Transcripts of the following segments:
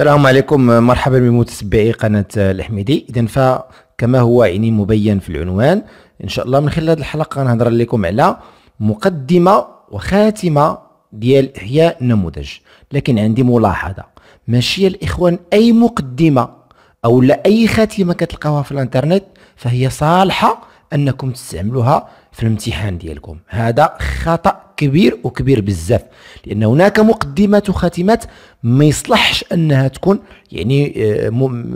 السلام عليكم مرحبا بمتتبعي قناة الحميدي إذا فكما هو يعني مبين في العنوان إن شاء الله من خلال هذه الحلقة غنهضر لكم على مقدمة وخاتمة ديال إحياء النموذج لكن عندي ملاحظة ماشي الإخوان أي مقدمة أو لا أي خاتمة كتلقاوها في الانترنت فهي صالحة أنكم تستعملوها في الامتحان ديالكم هذا خطا كبير وكبير بزاف لان هناك مقدمات وخاتمات ما يصلحش انها تكون يعني آه،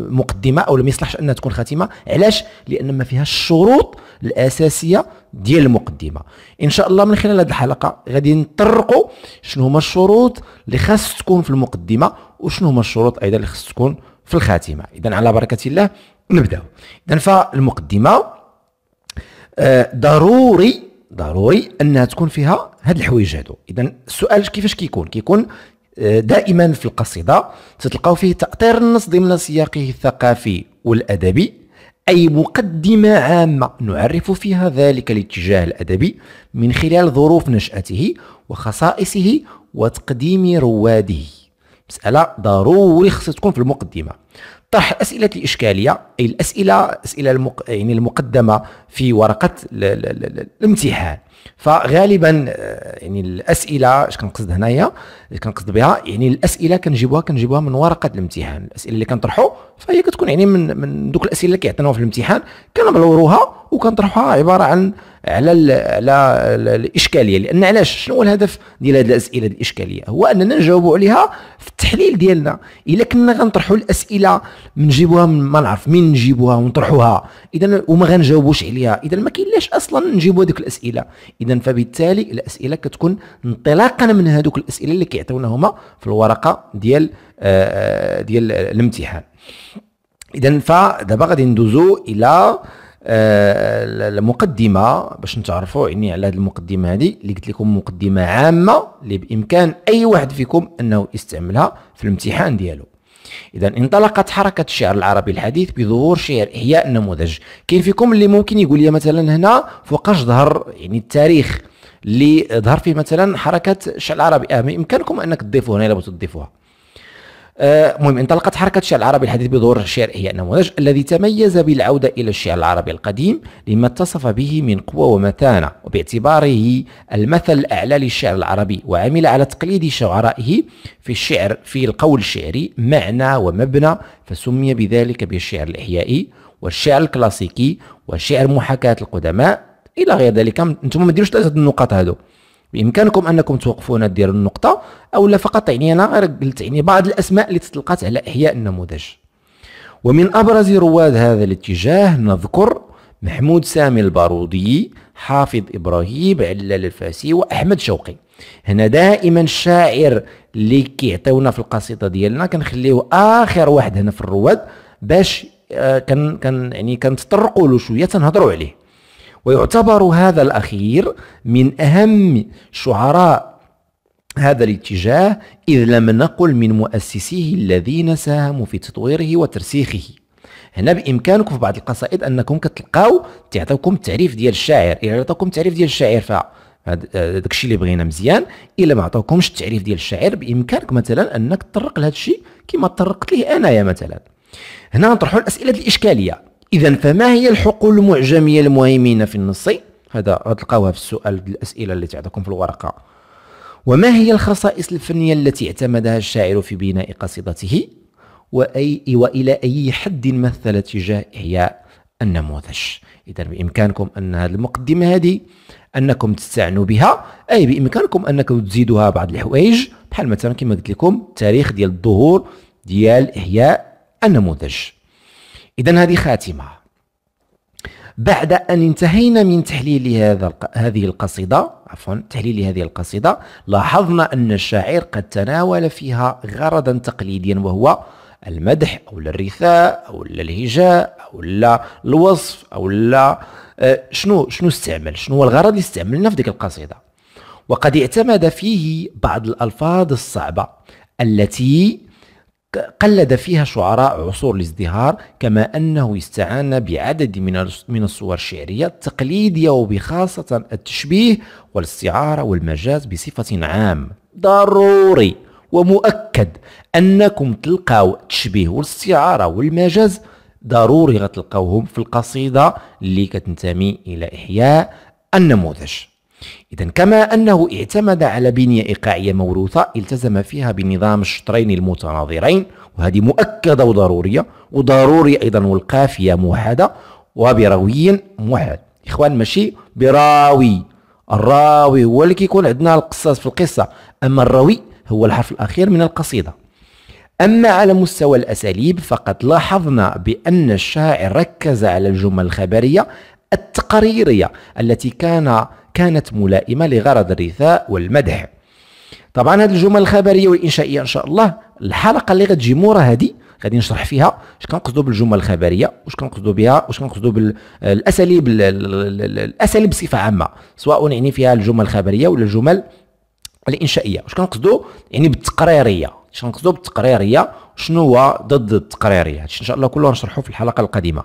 مقدمه او ما يصلحش انها تكون خاتمه علاش لان ما فيهاش الشروط الاساسيه ديال المقدمه ان شاء الله من خلال هذه الحلقه غادي نطرقوا شنو هما الشروط اللي خاص تكون في المقدمه وشنو هما الشروط ايضا اللي خاص تكون في الخاتمه اذا على بركه الله نبداو اذا فالمقدمه آه، ضروري ضروري انها تكون فيها هاد الحوايج هادو اذا السؤال كيفاش كيكون كيكون آه، دائما في القصيده تتلقاو فيه تاطير النص ضمن سياقه الثقافي والادبي أي مقدمة عامة نعرف فيها ذلك الاتجاه الأدبي من خلال ظروف نشأته وخصائصه وتقديم رواده مسألة ضروري خصها تكون في المقدمة طرح الأسئلة الإشكالية أي الأسئلة أسئلة المق... يعني المقدمة في ورقة ل... ل... ل... الامتحان فغالبا آه، يعني الاسئله اش كنقصد هنايا اللي كنقصد بها يعني الاسئله كنجيبوها كنجيبوها من ورقه الامتحان الاسئله اللي كنطرحوا فهي كتكون يعني من من دوك الاسئله اللي كيعطيناهم في الامتحان كنبلوروها وكنطرحوها عباره عن على الـ على الـ الاشكاليه لان علاش شنو هو الهدف ديال هذه الاسئله الاشكاليه هو اننا نجاوبوا عليها في التحليل ديالنا الا كنا غنطرحوا الاسئله نجيبوها من ما نعرف مين نجيبوها ونطرحوها اذا وما غنجاوبوش عليها اذا ما كاين اصلا نجيبوا هذوك الاسئله اذا فبالتالي الاسئله كتكون انطلاقا من هذوك الاسئله اللي كيعطيونا هما في الورقه ديال آه، آه، ديال الامتحان اذا فدابا غادي ندوزو الى آه، المقدمه باش نتعرفوا يعني على هذه المقدمه هذه اللي قلت لكم مقدمه عامه اللي بامكان اي واحد فيكم انه يستعملها في الامتحان ديالو اذا انطلقت حركه الشعر العربي الحديث بظهور شعر احياء النموذج كاين فيكم اللي ممكن يقول لي مثلا هنا فوقاش ظهر يعني التاريخ اللي ظهر فيه مثلا حركه الشعر العربي اه امكانكم انك تضيفوه هنا لابد تضيفوها آه، مهم انطلقت حركة الشعر العربي الحديث بظهور الشعر إحياء النموذج الذي تميز بالعودة إلى الشعر العربي القديم لما اتصف به من قوة ومتانة وباعتباره المثل الأعلى للشعر العربي وعمل على تقليد شعرائه في الشعر في القول الشعري معنى ومبنى فسمي بذلك بالشعر الإحيائي والشعر الكلاسيكي وشعر محاكاة القدماء إلى غير ذلك انتم ما ديروش ثلاثة النقاط هذو بامكانكم انكم توقفون ديال النقطه او لا فقط يعني انا غير قلت يعني بعض الاسماء اللي تطلقات على احياء النموذج ومن ابرز رواد هذا الاتجاه نذكر محمود سامي البارودي حافظ ابراهيم علال الفاسي واحمد شوقي هنا دائما الشاعر اللي كيعطيونا في القصيده ديالنا كنخليه اخر واحد هنا في الرواد باش آه، كان كان يعني كنتطرقوا له شويه تنهضروا عليه ويعتبر هذا الأخير من أهم شعراء هذا الاتجاه إذ لم نقل من مؤسسيه الذين ساهموا في تطويره وترسيخه هنا بامكانكم في بعض القصائد انكم كتلقاو تعطيكم التعريف ديال الشاعر الا عطاكم التعريف ديال الشاعر ف داكشي الشيء اللي بغينا مزيان الا ما عطاكمش التعريف ديال الشاعر بامكانك مثلا انك تطرق لهذا الشيء كما طرقت ليه انايا مثلا هنا نطرحوا الاسئله الاشكاليه اذا فما هي الحقوق المعجميه المهيمنه في النص هذا غتلقاوها في السؤال الاسئله اللي تعطيكم في الورقه وما هي الخصائص الفنيه التي اعتمدها الشاعر في بناء قصيدته واي والى اي حد مثل تجاه احياء النموذج اذا بامكانكم ان هذه المقدمه هذه انكم تستعنوا بها اي بامكانكم انكم تزيدوها بعض الحوايج بحال مثلا كما قلت لكم تاريخ ديال الظهور ديال احياء النموذج إذا هذه خاتمة بعد أن انتهينا من تحليل هذا هذه القصيدة عفوا تحليل هذه القصيدة لاحظنا أن الشاعر قد تناول فيها غرضا تقليديا وهو المدح أو الرثاء أو الهجاء أو الوصف أو لا آه، شنو شنو استعمل شنو هو الغرض اللي استعملنا في ديك القصيدة وقد اعتمد فيه بعض الألفاظ الصعبة التي قلد فيها شعراء عصور الازدهار كما أنه استعان بعدد من من الصور الشعرية التقليدية وبخاصة التشبيه والاستعارة والمجاز بصفة عام ضروري ومؤكد أنكم تلقاو التشبيه والاستعارة والمجاز ضروري غتلقاوهم في القصيدة اللي كتنتمي إلى إحياء النموذج إذا كما أنه اعتمد على بنية إيقاعية موروثة التزم فيها بنظام الشطرين المتناظرين وهذه مؤكدة وضرورية وضروري أيضا والقافية موحدة وبروي موحد إخوان ماشي براوي الراوي هو اللي كيكون عندنا القصاص في القصة أما الراوي هو الحرف الأخير من القصيدة أما على مستوى الأساليب فقد لاحظنا بأن الشاعر ركز على الجمل الخبرية التقريرية التي كان كانت ملائمة لغرض الرثاء والمدح طبعا هذه الجمل الخبريه والانشائيه ان شاء الله الحلقه اللي غتجي مورا هذه غادي نشرح فيها اش كنقصدوا بالجمل الخبريه واش كنقصدوا بها واش كنقصدوا بالاساليب الاساليب بصفه عامه سواء يعني فيها الجمل الخبريه ولا الجمل الانشائيه واش كنقصدوا يعني بالتقريريه اش كنقصدوا بالتقريريه شنو هو ضد التقريريه هادشي ان شاء الله كله غنشرحوه في الحلقه القادمه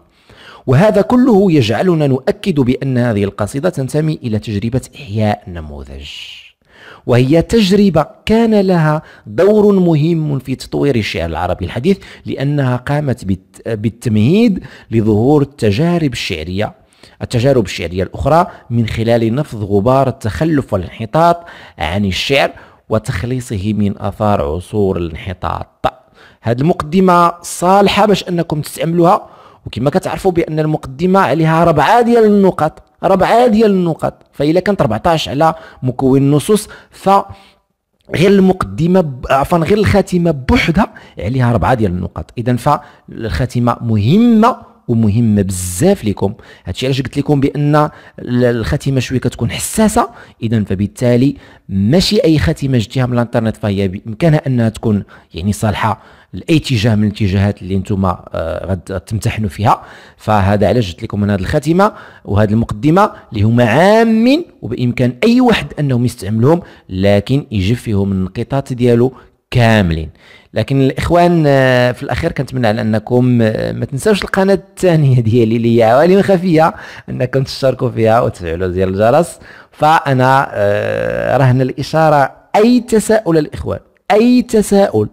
وهذا كله يجعلنا نؤكد بأن هذه القصيدة تنتمي إلى تجربة إحياء النموذج وهي تجربة كان لها دور مهم في تطوير الشعر العربي الحديث لأنها قامت بالتمهيد لظهور التجارب الشعرية التجارب الشعرية الأخرى من خلال نفض غبار التخلف والانحطاط عن الشعر وتخليصه من آثار عصور الانحطاط هذه المقدمة صالحة باش أنكم تستعملوها وكما كتعرفوا بان المقدمه عليها ربعه ديال النقط ربعه ديال النقط فإلا كانت 14 على مكون النصوص ف غير المقدمه عفوا غير الخاتمه بوحدها عليها ربعه ديال النقط اذا فالخاتمه مهمه ومهمه بزاف لكم هادشي علاش قلت لكم بان الخاتمه شويه كتكون حساسه اذا فبالتالي ماشي اي خاتمه جبتيها من الانترنت فهي بامكانها انها تكون يعني صالحه لاي اتجاه من الاتجاهات اللي انتم آه، غد تمتحنوا فيها فهذا علاش جبت لكم انا هذه الخاتمه وهذه المقدمه اللي هما عامين وبامكان اي واحد انهم يستعملهم لكن يجف فيهم النقيطات ديالو كاملين لكن الاخوان آه، في الاخير كنتمنى على انكم آه، ما تنساوش القناه الثانيه ديالي اللي هي عوالم خفيه انكم تشتركوا فيها وتفعلوا زر الجرس فانا آه، رهن الاشاره اي تساؤل الاخوان اي تساؤل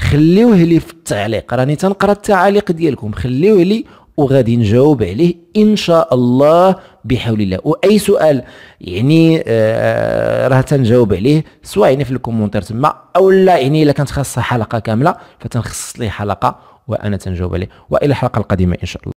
خليوه لي في التعليق راني تنقرا التعاليق ديالكم خليوه لي وغادي نجاوب عليه ان شاء الله بحول الله واي سؤال يعني آه، آه، راه تنجاوب عليه سواء يعني في الكومونتير تما او لا يعني الا كانت خاصه حلقه كامله فتنخصص ليه حلقه وانا تنجاوب عليه والى الحلقه القادمه ان شاء الله